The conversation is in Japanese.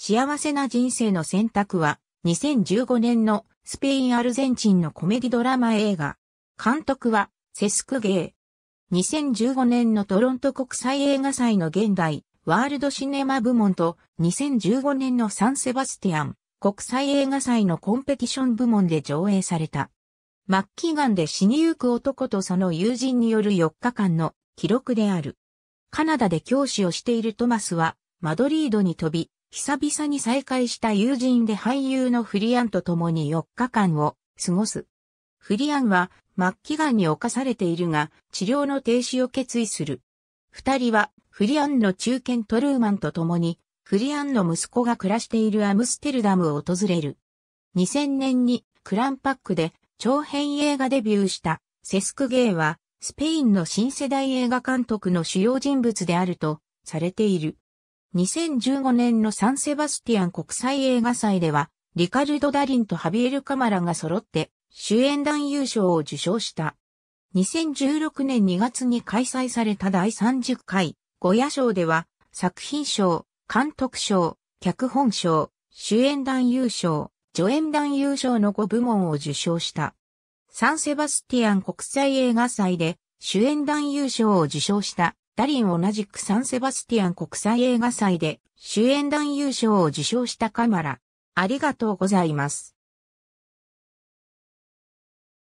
幸せな人生の選択は、2015年のスペイン・アルゼンチンのコメディドラマ映画。監督は、セスクゲー。2015年のトロント国際映画祭の現代、ワールドシネマ部門と、2015年のサンセバスティアン、国際映画祭のコンペティション部門で上映された。末期ンで死にゆく男とその友人による4日間の記録である。カナダで教師をしているトマスは、マドリードに飛び、久々に再会した友人で俳優のフリアンと共に4日間を過ごす。フリアンは末期癌に侵されているが治療の停止を決意する。二人はフリアンの中堅トルーマンと共にフリアンの息子が暮らしているアムステルダムを訪れる。2000年にクランパックで長編映画デビューしたセスクゲイはスペインの新世代映画監督の主要人物であるとされている。2015年のサンセバスティアン国際映画祭では、リカルド・ダリンとハビエル・カマラが揃って主演男優賞を受賞した。2016年2月に開催された第30回ゴヤ賞では作品賞、監督賞、脚本賞、主演男優賞、助演男優賞の5部門を受賞した。サンセバスティアン国際映画祭で主演男優賞を受賞したダリン同じくサンセバスティアン国際映画祭で主演男優賞を受賞したカマラ。ありがとうございます。